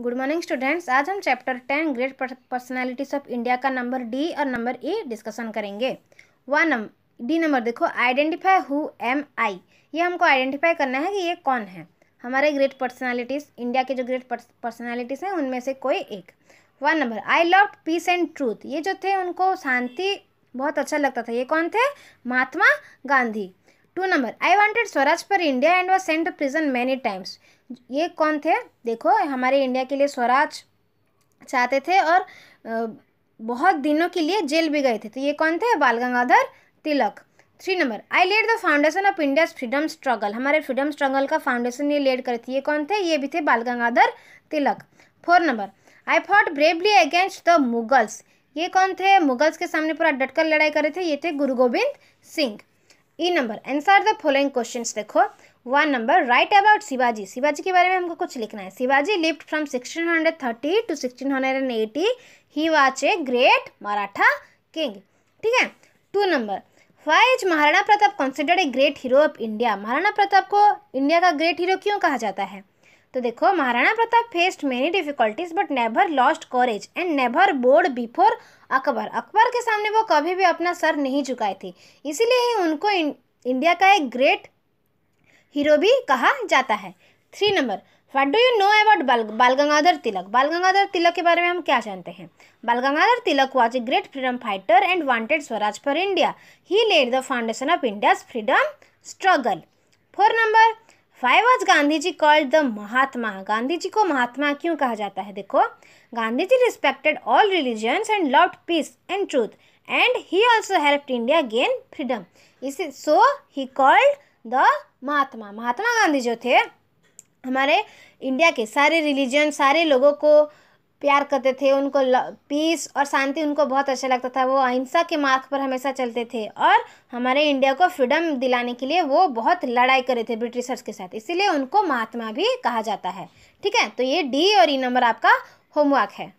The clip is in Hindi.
गुड मॉर्निंग स्टूडेंट्स आज हम chapter ten great personalities of India का नंबर डी और नंबर ए डिस्कशन करेंगे वन नंबर डी नंबर देखो आइडेंटिफाई हु एम आई ये हमको आइडेंटिफाई करना है कि ये कौन है हमारे ग्रेट पर्सनालिटीज़ इंडिया के जो ग्रेट पर्सनालिटीज़ हैं उनमें से कोई एक one number I love peace and truth ये जो थे उनको शांति बहुत अच्छा लगता था ये कौन थे Mahatma Gandhi two number I wanted swaraj for India and was sent to prison many times ये कौन थे देखो हमारे इंडिया के लिए स्वराज चाहते थे और बहुत दिनों के लिए जेल भी गए थे तो ये कौन थे Bal Gangadhar Tilak three number I led the foundation of India freedom struggle हमारे फ्रीडम स्ट्रगल का फाउंडेशन ये लेड करे थे ये कौन थे ये भी थे Bal Gangadhar Tilak four number I fought bravely against the Mughals ये कौन थे मुगल्स के सामने पूरा डटकर लड़ाई करे थे ये थे Guru Gobind Singh E number answer the following question देखो one number write about Shivaji Shivaji के बारे में हमको कुछ लिखना है Shivaji lived from sixteen hundred thirty two sixteen hundred eighty he was a great Maratha king ठीक है two number why is Maharana Pratap considered a great hero of India Maharana Pratap को इंडिया का ग्रेट हीरो क्यों कहा जाता है तो देखो Maharana Pratap faced many difficulties but never lost courage and never bowed before Akbar Akbar के सामने वो कभी भी अपना सर नहीं झुकाए थे इसीलिए ही उनको इंडिया का एक ग्रेट हीरो भी कहा जाता है three number what do you know about Bal Bal Gangadhar तिलक बाल गंगाधर तिलक के बारे में हम क्या जानते हैं Bal Gangadhar Tilak was a great freedom fighter and wanted swaraj for India he led the foundation of India's freedom struggle four number why was Gandhi ji called the Mahatma Gandhi ji को महात्मा क्यों कहा जाता है देखो Gandhi ji respected all religions and love peace and truth and he also helped India gain freedom is so he called the Mahatma Mahatma Gandhi जो थे हमारे इंडिया के सारे रिलीजन सारे लोगों को प्यार करते थे उनको पीस और शांति उनको बहुत अच्छा लगता था वो अहिंसा के मार्ग पर हमेशा चलते थे और हमारे इंडिया को फ्रीडम दिलाने के लिए वो बहुत लड़ाई करे थे ब्रिटिशर्स के साथ इसीलिए उनको महात्मा भी कहा जाता है ठीक है तो ये डी और ई e नंबर आपका होमवर्क है